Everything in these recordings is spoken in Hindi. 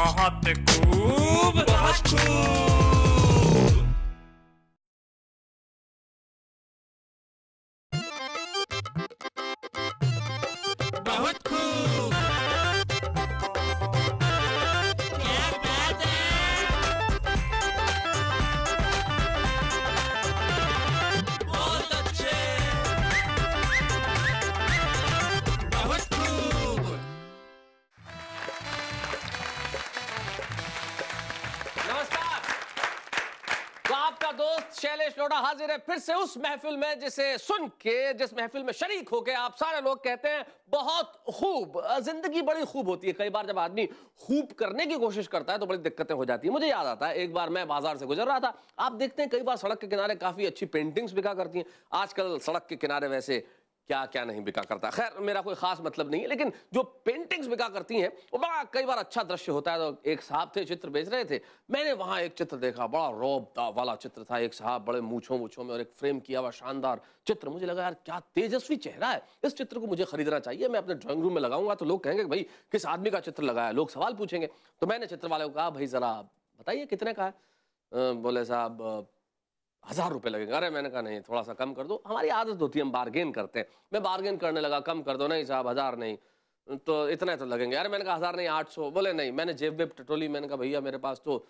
बहुत खूब बहुत खूब से उस महफिल में जिसे सुन के जिस महफिल में शरीक होके आप सारे लोग कहते हैं बहुत खूब जिंदगी बड़ी खूब होती है कई बार जब आदमी खूब करने की कोशिश करता है तो बड़ी दिक्कतें हो जाती है मुझे याद आता है एक बार मैं बाजार से गुजर रहा था आप देखते हैं कई बार सड़क के किनारे काफी अच्छी पेंटिंग्स बिका करती हैं आजकल सड़क के किनारे वैसे क्या क्या नहीं बिका करता खैर मेरा कोई खास मतलब नहीं है लेकिन जो पेंटिंग्स बिका करती हैं वो बड़ा कई बार अच्छा दृश्य होता है तो एक साहब थे चित्र बेच रहे थे मैंने वहाँ एक चित्र देखा बड़ा रौब वाला चित्र था एक साहब बड़े मूछों मूछों में और एक फ्रेम किया हुआ शानदार चित्र मुझे लगा यार क्या तेजस्वी चेहरा है इस चित्र को मुझे खरीदना चाहिए मैं अपने ड्रॉइंग रूम में लगाऊंगा तो लोग कहेंगे भाई किस आदमी का चित्र लगाया लोग सवाल पूछेंगे तो मैंने चित्र वाले को कहा भाई जरा बताइए कितने का है बोले साहब हज़ार रुपये लगेगा अरे मैंने कहा नहीं थोड़ा सा कम कर दो हमारी आदत होती है हम बार्गेन करते हैं मैं बार्गेन करने लगा कम कर दो नहीं साहब हज़ार नहीं तो इतना तो लगेंगे अरे मैंने कहा हज़ार नहीं आठ सौ बोले नहीं मैंने जेब वेब टटोली मैंने कहा भैया मेरे पास तो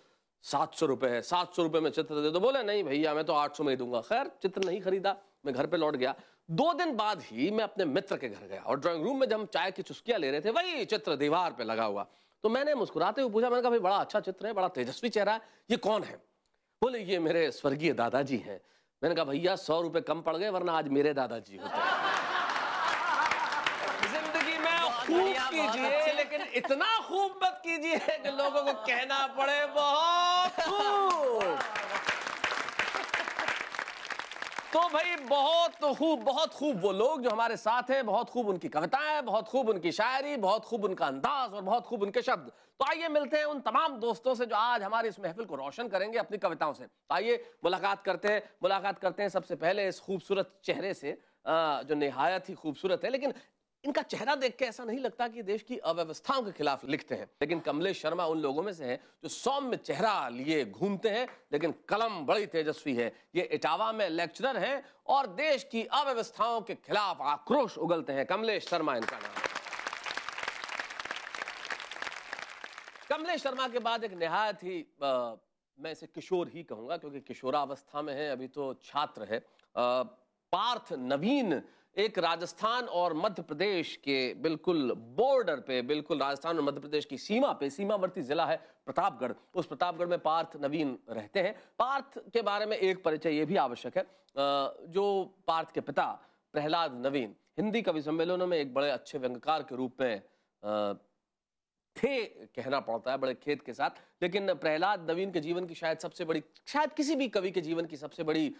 सात सौ रुपये है सात सौ रुपये में चित्र दे दो बोले नहीं भैया मैं तो आठ सौ में ही दूंगा खैर चित्र नहीं खरीदा मैं घर पर लौट गया दो दिन बाद ही मैं अपने मित्र के घर गया और ड्राइंग रूम में जब हम चाय की चुस्कियां ले रहे थे वही चित्र दीवार पर लगा हुआ तो मैंने मुस्कुराते हुए पूछा मैंने कहा भाई बड़ा अच्छा चित्र है बड़ा तेजस्वी चेहरा है ये कौन है बोले ये मेरे स्वर्गीय दादाजी हैं मैंने कहा भैया सौ रुपए कम पड़ गए वरना आज मेरे दादाजी होते जिंदगी में खूब कीजिए लेकिन इतना खूब मत कीजिए कि लोगों को कहना पड़े बहुत तो भाई बहुत खूब बहुत खूब वो लोग जो हमारे साथ हैं बहुत खूब उनकी कविताएं बहुत खूब उनकी शायरी बहुत खूब उनका अंदाज और बहुत खूब उनके शब्द तो आइए मिलते हैं उन तमाम दोस्तों से जो आज हमारे इस महफिल को रोशन करेंगे अपनी कविताओं से तो आइए मुलाकात करते हैं मुलाकात करते हैं सबसे पहले इस खूबसूरत चेहरे से जो नहायत ही खूबसूरत है लेकिन इनका चेहरा देख के ऐसा नहीं लगता कि देश की अव्यवस्थाओं के खिलाफ लिखते हैं लेकिन कमलेश शर्मा उन लोगों में से हैं जो सौम्य चेहरा लिए घूमते हैं लेकिन कलम बड़ी तेजस्वी है ये इटावा में लेक्चरर हैं और देश की अव्यवस्थाओं के खिलाफ आक्रोश उगलते हैं कमलेश शर्मा इनका नाम कमलेश शर्मा के बाद एक नहायत ही मैं इसे किशोर ही कहूंगा क्योंकि किशोरावस्था में है अभी तो छात्र है आ, पार्थ नवीन एक राजस्थान और मध्य प्रदेश के बिल्कुल बॉर्डर पे बिल्कुल राजस्थान और मध्य प्रदेश की सीमा पे सीमावर्ती जिला है प्रतापगढ़ उस प्रतापगढ़ में पार्थ नवीन रहते हैं पार्थ के बारे में एक परिचय ये भी आवश्यक है जो पार्थ के पिता प्रहलाद नवीन हिंदी कवि सम्मेलनों में एक बड़े अच्छे व्यंगकार के रूप में थे कहना पड़ता है बड़े खेत के साथ लेकिन प्रहलाद नवीन के जीवन की शायद सबसे बड़ी शायद किसी भी कवि के जीवन की सबसे बड़ी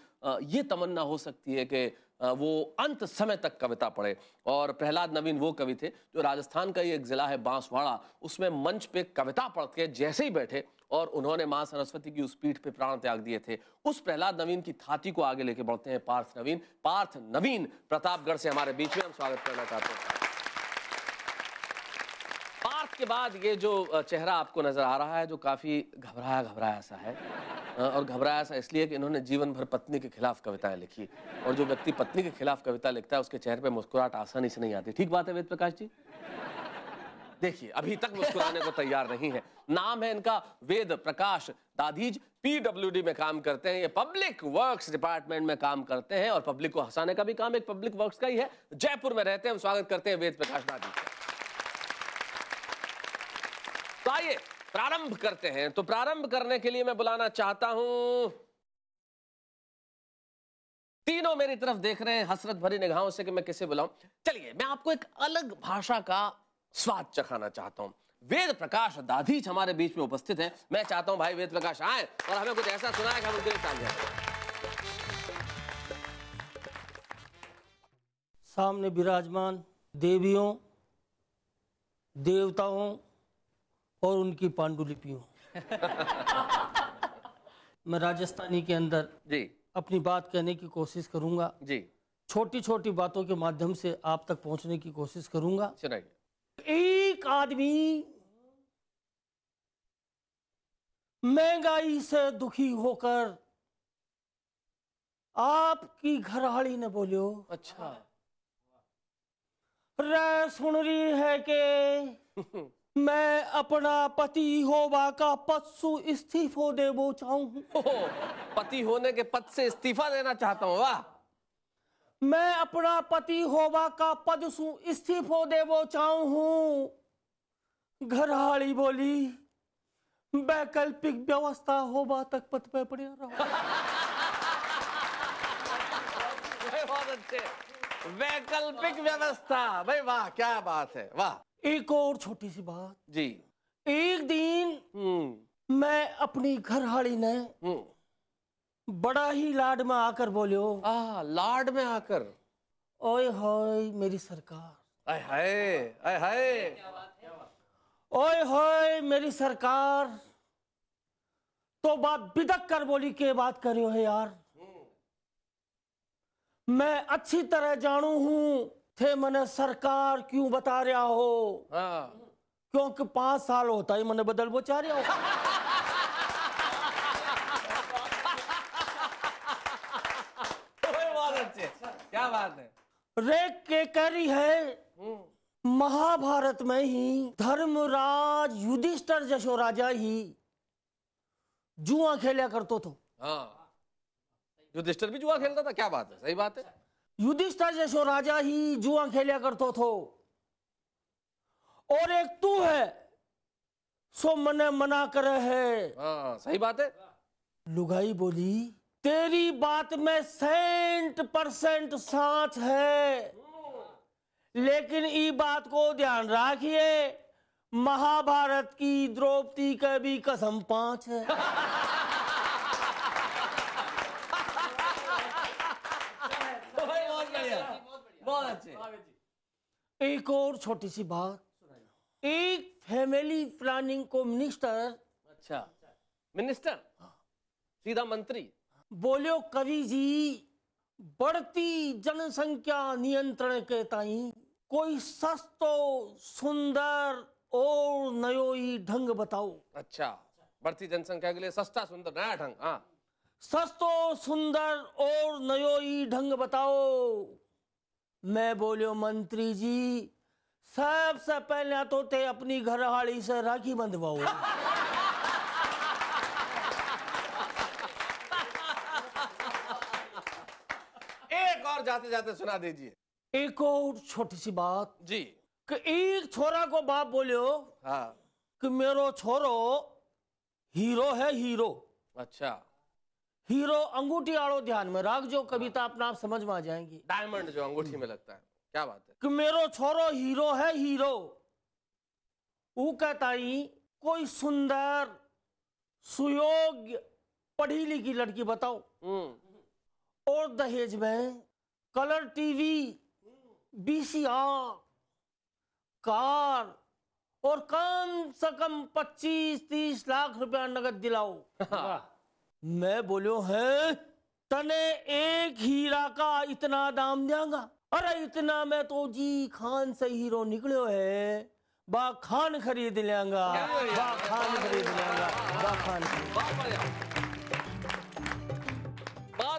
ये तमन्ना हो सकती है कि वो अंत समय तक कविता पढ़े और प्रहलाद नवीन वो कवि थे जो राजस्थान का ही एक ज़िला है बांसवाड़ा उसमें मंच पे कविता पढ़ के जैसे ही बैठे और उन्होंने माँ सरस्वती की उस पीठ पे प्राण त्याग दिए थे उस प्रहलाद नवीन की थाती को आगे लेके बढ़ते हैं पार्थ नवीन पार्थ नवीन प्रतापगढ़ से हमारे बीच में हम स्वागत करना चाहते हैं पार्थ के बाद ये जो चेहरा आपको नजर आ रहा है जो काफी घबराया घबराया सा है और घबराया सा इसलिए कि इन्होंने जीवन भर पत्नी के खिलाफ कविताएं लिखी और जो व्यक्ति पत्नी के खिलाफ कविता लिखता है उसके चेहरे पर मुस्कुराहट आसानी से नहीं आती ठीक बात है वेद प्रकाश जी देखिए अभी तक मुस्कुराने को तैयार नहीं है नाम है इनका वेद प्रकाश दादीज डी में काम करते हैं ये पब्लिक वर्क्स डिपार्टमेंट में काम करते हैं और पब्लिक को हंसाने का भी काम एक पब्लिक वर्क्स का ही है जयपुर में रहते हैं हम स्वागत करते हैं वेद प्रकाश दादी तो आइए प्रारंभ करते हैं तो प्रारंभ करने के लिए मैं बुलाना चाहता हूं तीनों मेरी तरफ देख रहे हैं हसरत भरी निगाहों से कि मैं किसे बुलाऊं चलिए मैं आपको एक अलग भाषा का स्वाद चखाना चाहता हूं वेद प्रकाश दाधीच हमारे बीच में उपस्थित हैं मैं चाहता हूं भाई वेद प्रकाश आए और हमें कुछ ऐसा सुनाए कि हम उनके सामने विराजमान देवियों देवताओं और उनकी पांडुलिपियों मैं राजस्थानी के अंदर जी अपनी बात कहने की कोशिश करूंगा जी छोटी छोटी बातों के माध्यम से आप तक पहुंचने की कोशिश करूंगा एक आदमी महंगाई से दुखी होकर आपकी घरवाली ने बोलियो अच्छा रे सुन रही है के मैं अपना पति होवा का पद से इस्तीफा दे वो पति होने के पद से इस्तीफा देना चाहता हूँ वाह मैं अपना पति होवा का पद से इस्तीफो दे वो चाहूँ घरहाली बोली वैकल्पिक व्यवस्था हो बा तक पद पे पड़े रहो अच्छे वैकल्पिक व्यवस्था भाई वाह क्या बात है वाह एक और छोटी सी बात जी एक दिन हम्म। मैं अपनी घरवाली ने हम्म। बड़ा ही लाड में आकर बोलियो आ, लाड में आकर ओए होय मेरी सरकार हाय हाय ओए होय मेरी सरकार तो बात बिदक कर बोली के बात करियो है यार हम्म। मैं अच्छी तरह जानू हूं थे मैंने सरकार क्यों बता रहा हो हाँ। क्योंकि पांच साल होता ही मैंने बदल बोचा रहा हो क्या बात है रेख के करी है हम्म। महाभारत में ही धर्मराज युधिष्ठर जशो राजा ही जुआ खेलिया करते थे तो। हाँ युधिष्ठर भी जुआ खेलता था क्या बात है सही बात है युधिष्ठर जैसो राजा ही जुआ खेलिया करतो थो और एक तू है सो मने मना कर है आ, हाँ, सही बात है लुगाई बोली तेरी बात में सेंट परसेंट सांच है लेकिन ई बात को ध्यान राखिए महाभारत की द्रौपदी का भी कसम पांच है एक और छोटी सी बात एक फैमिली प्लानिंग को मिनिस्टर अच्छा मिनिस्टर हाँ। सीधा मंत्री बोलियो कवि जी बढ़ती जनसंख्या नियंत्रण के ताई कोई सस्तो सुंदर और नयोई ढंग बताओ अच्छा बढ़ती जनसंख्या के लिए सस्ता सुंदर नया ढंग हाँ सस्तो सुंदर और नयोई ढंग बताओ मैं बोलियो मंत्री जी सबसे पहले तो ते अपनी घरवाली से राखी बंधवाओ एक और जाते जाते सुना दीजिए एक और छोटी सी बात जी कि एक छोरा को बाप बोलियो हाँ कि मेरो छोरो हीरो है हीरो अच्छा हीरो अंगूठी आड़ो ध्यान में राग जो कविता हाँ। अपना आप समझ में आ जाएंगी डायमंड जो अंगूठी में लगता है क्या बात है कि मेरो छोरो हीरो है हीरो कहताई कोई सुंदर सुयोग्य पढ़ी लिखी लड़की बताओ हम्म। और दहेज में कलर टीवी बीसीआर कार और कम से कम पच्चीस तीस लाख रुपया नगद दिलाओ हाँ। मैं बोलो है तने एक हीरा का इतना दाम देंगा अरे इतना मैं तो जी खान से हीरो निकलो है बा खान खरीद लेंगा बा खान खरीद लेंगा बा खान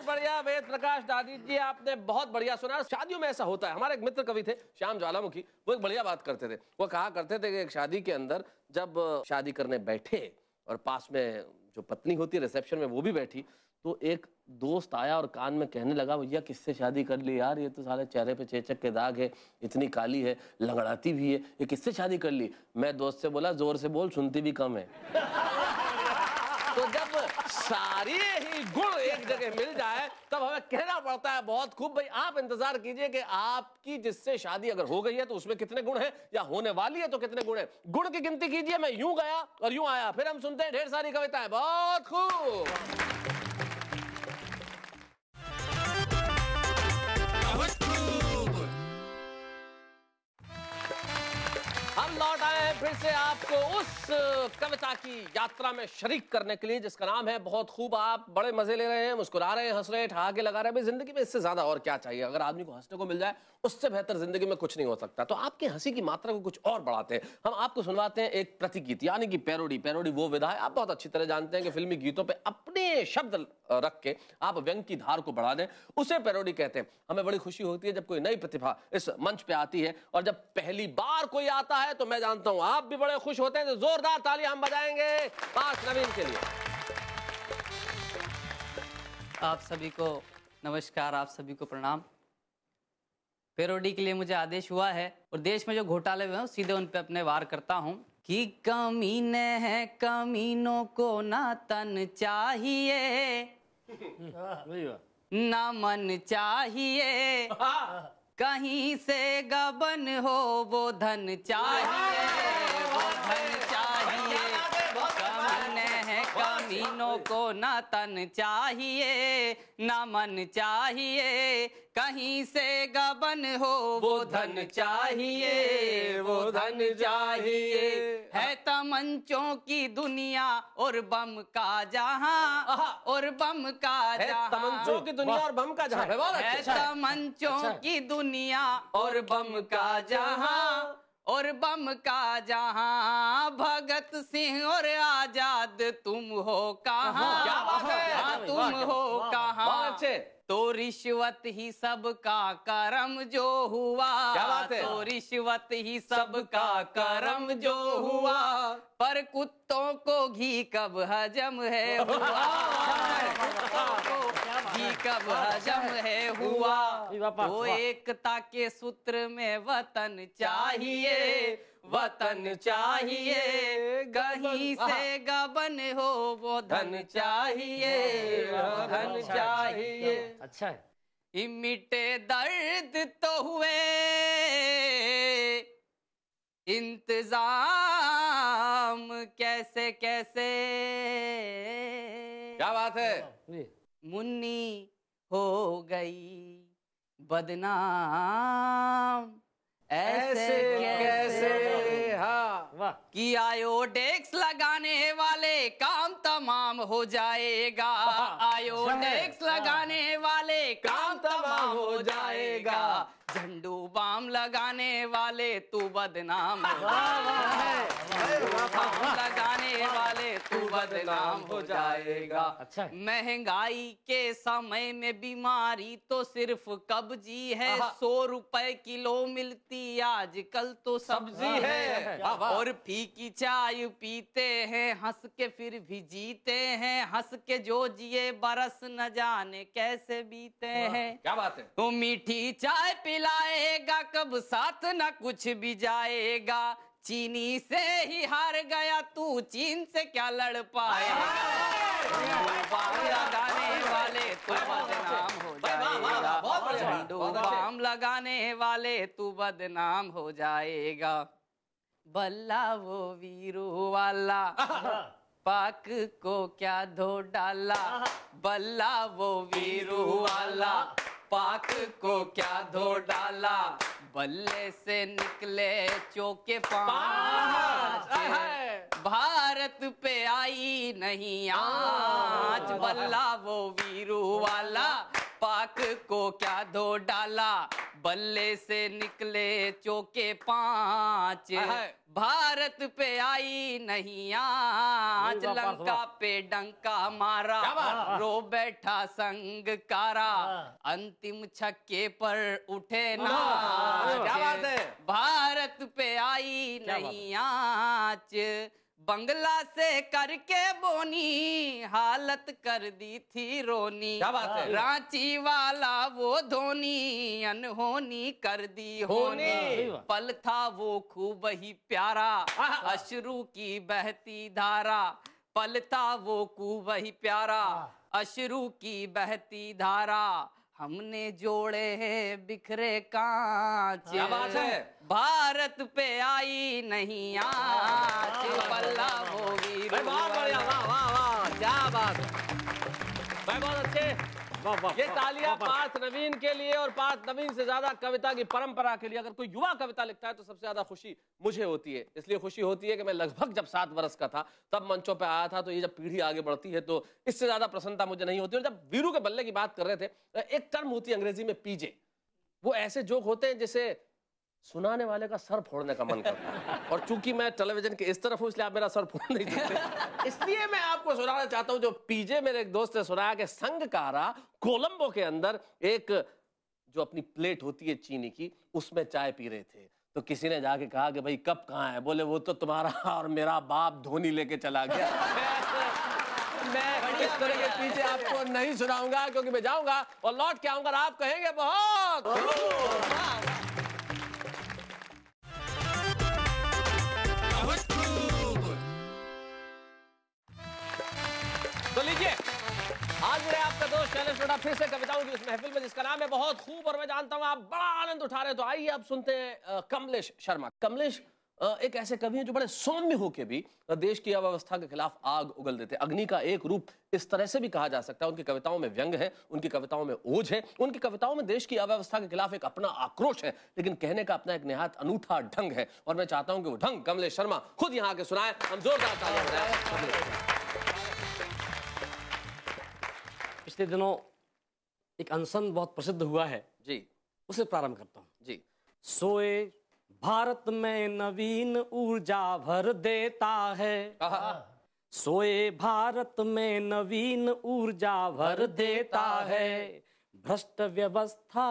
बढ़िया वेद प्रकाश दादी जी आपने बहुत बढ़िया सुना शादियों में ऐसा होता है हमारे एक मित्र कवि थे श्याम ज्वालामुखी वो एक बढ़िया बात करते थे वो कहा करते थे कि एक शादी के अंदर जब शादी करने बैठे और पास में जो पत्नी होती है रिसेप्शन में वो भी बैठी तो एक दोस्त आया और कान में कहने लगा भैया किससे शादी कर ली यार ये तो सारे चेहरे पे चेचक के दाग है इतनी काली है लंगड़ाती भी है ये किससे शादी कर ली मैं दोस्त से बोला जोर से बोल सुनती भी कम है तो जब सारे ही गुण एक जगह मिल जाए तब हमें कहना पड़ता है बहुत खूब भाई आप इंतजार कीजिए कि आपकी जिससे शादी अगर हो गई है तो उसमें कितने गुण हैं या होने वाली है तो कितने गुण हैं गुण की गिनती कीजिए मैं यूं गया और यूं आया फिर हम सुनते हैं ढेर सारी कविताएं बहुत खूब हम लौट आए हैं फिर से आपको उस कविता की यात्रा में शरीक करने के लिए जिसका नाम है बहुत खूब आप बड़े मजे ले रहे हैं मुस्कुरा रहे हैं हंस रहे हैं ठहाके लगा रहे हैं जिंदगी में इससे ज्यादा और क्या चाहिए अगर आदमी को हंसने को मिल जाए उससे बेहतर जिंदगी में कुछ नहीं हो सकता तो आपकी हंसी की मात्रा को कुछ और बढ़ाते हैं हम आपको सुनवाते हैं एक प्रतिगीत यानी कि पैरोडी पैरोडी वो विधा है आप बहुत अच्छी तरह जानते हैं कि फिल्मी गीतों पर अपने शब्द रख के आप व्यंग की धार को बढ़ा दें उसे पैरोडी कहते हैं हमें बड़ी खुशी होती है जब कोई नई प्रतिभा इस मंच पे आती है और जब पहली बार कोई आता है तो मैं जानता हूं आप भी बड़े खुश होते हैं तो जोरदार ताली हम बजाएंगे पास नवीन के लिए आप सभी को नमस्कार आप सभी को प्रणाम पेरोडी के लिए मुझे आदेश हुआ है और देश में जो घोटाले हुए हैं सीधे उन पे अपने वार करता हूँ कि कमीने हैं कमीनों को ना तन चाहिए न मन चाहिए कहीं से गबन हो वो धन चाहिए वो हाँ। धन तीनों को न तन चाहिए न मन चाहिए कहीं से गबन हो वो धन चाहिए वो धन चाहिए है तमंचों की दुनिया और बम का जहां और बम का जहां तमंचों की दुनिया और बम का जहां अच्छा। है अच्छा। तमंचों अच्छा। की दुनिया और बम का जहां और बम का जहां भगत सिंह और आजाद तुम हो कहा हाँ, तुम हो कहा तो रिश्वत ही सबका करम जो हुआ तो रिश्वत ही सबका करम जो हुआ पर कुत्तों को घी कब हजम है हुआ जब हाँ, हजम है हुआ तो एकता के सूत्र में वतन चाहिए वतन चाहिए कहीं से गबन हो वो धन चाहिए धन चाहिए अच्छा है दर्द तो हुए इंतजाम कैसे कैसे क्या बात है मुन्नी हो गई बदनाम ऐसे कैसे, कैसे हाँ कि आयोडेक्स लगाने वाले काम तमाम हो जाएगा हाँ। आयोडेक्स हाँ। लगाने वाले काम तमाम हो जाएगा झंडू बाम लगाने वाले तू बदनाम हो बाम लगाने वाले तू बदनाम हो जाएगा अच्छा महंगाई के समय में बीमारी तो सिर्फ कब्जी है सौ रुपए किलो मिलती आज कल तो सब्जी है और फीकी चाय पीते हैं हंस के फिर भी जीते हैं हंस के जो जिए बरस न जाने कैसे बीते हैं क्या बात है तो मीठी चाय पिला आएगा कब साथ ना कुछ भी जाएगा चीनी से ही हार गया तू चीन से क्या लड़ पाया लगाने वाले तू बदनाम हो जाएगा लगाने वाले तू बदनाम हो जाएगा बल्ला वो वीरू वाला पाक को क्या धो डाला बल्ला वो वीरू वाला पाक को क्या धो डाला बल्ले से निकले चौके पांच भारत पे आई नहीं आज बल्ला वो वीरू वाला पाक को क्या धो डाला बल्ले से निकले चौके पांच भारत पे आई नहीं आज लंका पे डंका मारा रो बैठा संग कारा हाँ। अंतिम छक्के पर उठे ना क्या बात है भारत पे आई नहीं आज बंगला से करके बोनी हालत कर दी थी रोनी क्या बात है रांची वाला वो धोनी अनहोनी कर दी होनी पल था वो खूब ही प्यारा अश्रु की बहती धारा पल था वो खूब ही प्यारा अश्रु की बहती धारा हमने जोड़े हैं बिखरे कांच भारत पे आई नहीं आच बल्ला होगी बहुत बढ़िया वाह वाह वाह क्या बात है भाई बहुत अच्छे ये तालियां पार्थ नवीन के लिए और पार्थ नवीन से ज्यादा कविता की परंपरा के लिए अगर कोई युवा कविता लिखता है तो सबसे ज्यादा खुशी मुझे होती है इसलिए खुशी होती है कि मैं लगभग जब सात वर्ष का था तब मंचों पर आया था तो ये जब पीढ़ी आगे बढ़ती है तो इससे ज्यादा प्रसन्नता मुझे नहीं होती और जब वीरू के बल्ले की बात कर रहे थे एक टर्म होती है अंग्रेजी में पीजे वो ऐसे जोक होते हैं जैसे सुनाने वाले का सर फोड़ने का मन करता है और चूंकि मैं टेलीविजन के इस तरफ हूँ इसलिए आप मेरा सर फोड़ नहीं सकते इसलिए मैं आपको सुनाना चाहता हूँ जो पीजे मेरे एक दोस्त ने सुनाया कि संगकारा कोलंबो के अंदर एक जो अपनी प्लेट होती है चीनी की उसमें चाय पी रहे थे तो किसी ने जाके कहा कि भाई कब कहाँ है बोले वो तो तुम्हारा और मेरा बाप धोनी लेके चला गया मैं इस तरह के पीछे आपको नहीं सुनाऊंगा क्योंकि मैं जाऊंगा और लौट के आऊंगा आप कहेंगे बहुत जुड़े आपका दोस्त चैलेंज बड़ा फिर से कविताओं की उस महफिल में जिसका नाम है बहुत खूब और मैं जानता हूँ आप बड़ा आनंद उठा रहे तो आइए आप सुनते हैं कमलेश शर्मा कमलेश एक ऐसे कवि हैं जो बड़े सौम्य होके भी देश की अव्यवस्था के खिलाफ आग उगल देते अग्नि का एक रूप इस तरह से भी कहा जा सकता है उनकी कविताओं में व्यंग है उनकी कविताओं में ओझ है उनकी कविताओं में देश की अव्यवस्था के खिलाफ एक अपना आक्रोश है लेकिन कहने का अपना एक निहात अनूठा ढंग है और मैं चाहता हूं कि वो ढंग कमलेश शर्मा खुद यहाँ आके सुनाए हम जोरदार पिछले दिनों एक अनशन बहुत प्रसिद्ध हुआ है जी उसे प्रारंभ करता हूँ जी सोए भारत में नवीन ऊर्जा भर देता है सोए भारत में नवीन ऊर्जा भर देता है भ्रष्ट व्यवस्था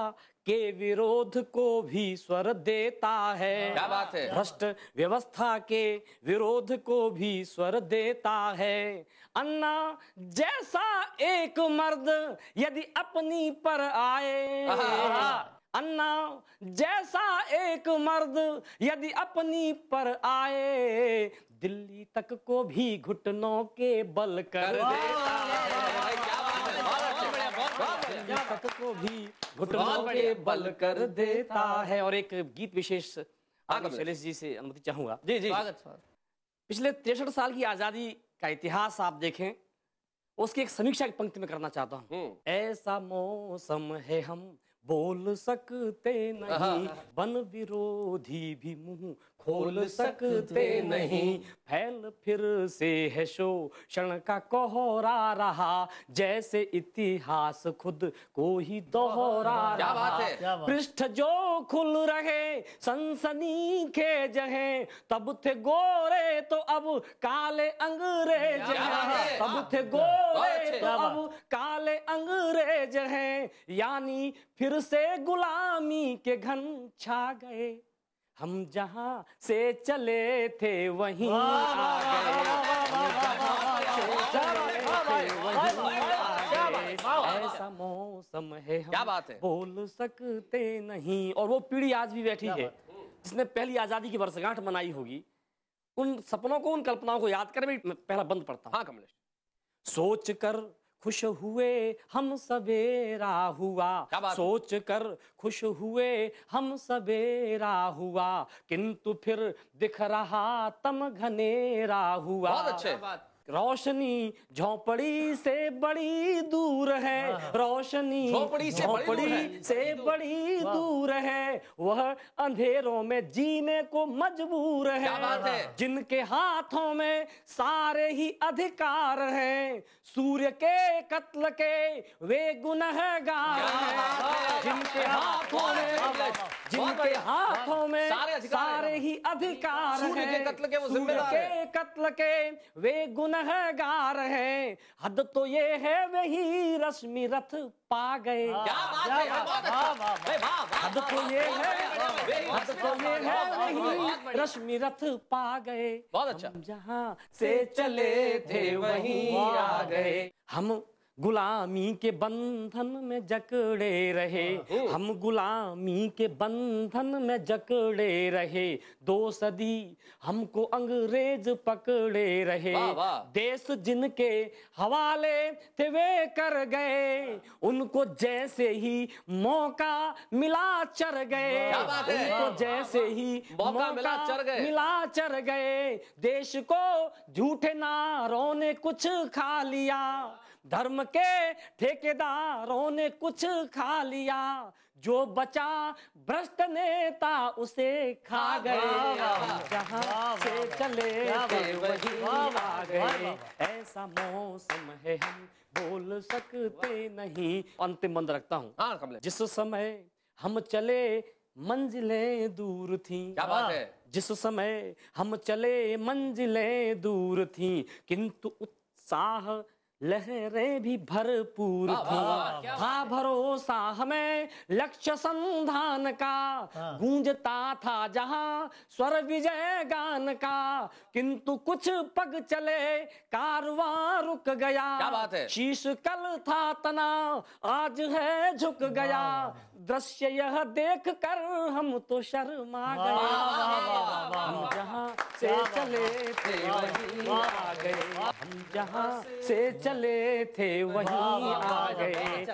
के विरोध को भी स्वर देता है क्या बात है भ्रष्ट व्यवस्था के विरोध को भी स्वर देता है अन्ना जैसा एक मर्द यदि अपनी पर आए अन्ना जैसा एक मर्द यदि अपनी पर आए दिल्ली तक को भी घुटनों के बल कर देता है तक को भी घुटनों पे बल कर देता है और एक गीत विशेष शैलेश जी से अनुमति चाहूंगा जी जी स्वागत पिछले तिरसठ साल की आजादी का इतिहास आप देखें उसकी एक समीक्षा की पंक्ति में करना चाहता हूँ हम्म। ऐसा मौसम है हम बोल सकते हाँ, हाँ, नहीं बन हाँ। विरोधी भी मुंह खोल सकते नहीं फैल फिर से है शो क्षण का कोहरा रहा जैसे इतिहास खुद को ही दोहरा रहा बात है पृष्ठ जो खुल रहे सनसनी के जहे तब थे गोरे तो अब काले अंग्रेज हैं तब थे गोरे तो अब काले अंग्रेज हैं यानी फिर से गुलामी के घन छा गए हम जहाँ से चले थे वहीं ऐसा मौसम है क्या बात है बोल सकते नहीं और वो पीढ़ी आज भी बैठी है जिसने पहली आजादी की वर्षगांठ मनाई होगी उन सपनों को उन कल्पनाओं को याद कर भी पहला बंद पड़ता हाँ कमलेश सोच कर खुश हुए हम सवेरा हुआ सोच कर खुश हुए हम सवेरा हुआ किंतु फिर दिख रहा तम घनेरा हुआ बहुत अच्छे बात रोशनी झोपड़ी से बड़ी दूर है हाँ, हाँ। रोशनी झोपड़ी से बड़ी से बड़ी दूर है वह अंधेरों में जीने को मजबूर है जिनके हाथों में सारे ही अधिकार हैं सूर्य के कत्ल के वे गुनहगार हैं जिनके हाथों में जिनके हाथों में सारे ही अधिकार हैं सूर्य के कत्ल के वे गुन गुनहगार है हद तो ये है वही रश्मि रथ पा गए हद तो ये है हद तो ये है वही रश्मि रथ पा गए बहुत अच्छा जहाँ से चले थे वही आ गए हम गुलामी के बंधन में जकड़े रहे हाँ, हाँ। हम गुलामी के बंधन में जकड़े रहे दो सदी हमको अंग्रेज पकड़े रहे देश जिनके हवाले थे वे कर गए उनको जैसे ही मौका मिला चर गए उनको जैसे ही मौका मिला चर गए मिला चर गए देश को झूठे नारों ने कुछ खा लिया धर्म के ठेकेदारों ने कुछ खा लिया जो बचा भ्रष्ट नेता उसे खा गए जहाँ से चले वही आ गए ऐसा मौसम है हम बोल सकते नहीं अंतिम मंद रखता हूँ हाँ, जिस समय हम चले मंजिलें दूर थी क्या बात है जिस समय हम चले मंजिलें दूर थी किंतु उत्साह लहरे भी भरपूर थी था भरोसा हमें लक्ष्य संधान का हाँ। गूंजता था जहां स्वर विजय गान का किंतु कुछ पग चले कारवां रुक गया क्या बात है शीश कल था तना आज है झुक गया दृश्य यह देख कर हम तो शर्मा गए हम जहां से चले थे वहीं आ गए हम जहां से चले चले थे वहीं आ गए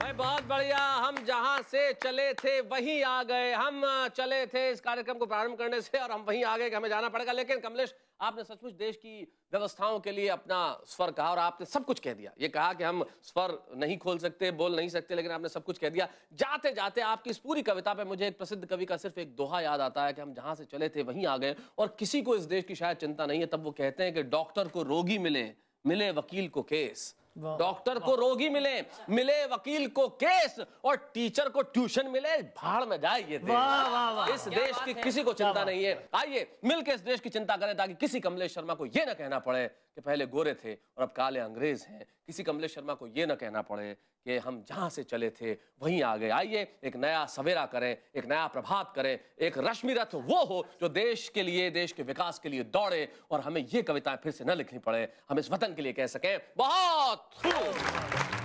भाई बहुत बढ़िया हम जहाँ से चले थे वहीं आ गए हम चले थे इस कार्यक्रम को प्रारंभ करने से और हम वहीं आ गए कि हमें जाना पड़ेगा लेकिन कमलेश आपने सचमुच देश की व्यवस्थाओं के लिए अपना स्वर कहा और आपने सब कुछ कह दिया ये कहा कि हम स्वर नहीं खोल सकते बोल नहीं सकते लेकिन आपने सब कुछ कह दिया जाते जाते आपकी इस पूरी कविता पे मुझे एक प्रसिद्ध कवि का सिर्फ एक दोहा याद आता है कि हम जहाँ से चले थे वहीं आ गए और किसी को इस देश की शायद चिंता नहीं है तब वो कहते हैं कि डॉक्टर को रोगी मिले मिले वकील को केस डॉक्टर को रोगी मिले मिले वकील को केस और टीचर को ट्यूशन मिले भाड़ में जाए ये देश वाह वाह वाह इस देश की किसी को चिंता नहीं है आइए मिलकर इस देश की चिंता करें ताकि किसी कमलेश शर्मा को यह ना कहना पड़े कि पहले गोरे थे और अब काले अंग्रेज हैं किसी कमलेश शर्मा को ये ना कहना पड़े कि हम जहाँ से चले थे वहीं आ गए आइए एक नया सवेरा करें एक नया प्रभात करें एक रश्मि रथ वो हो जो देश के लिए देश के विकास के लिए दौड़े और हमें ये कविताएं फिर से न लिखनी पड़े हम इस वतन के लिए कह सकें बहुत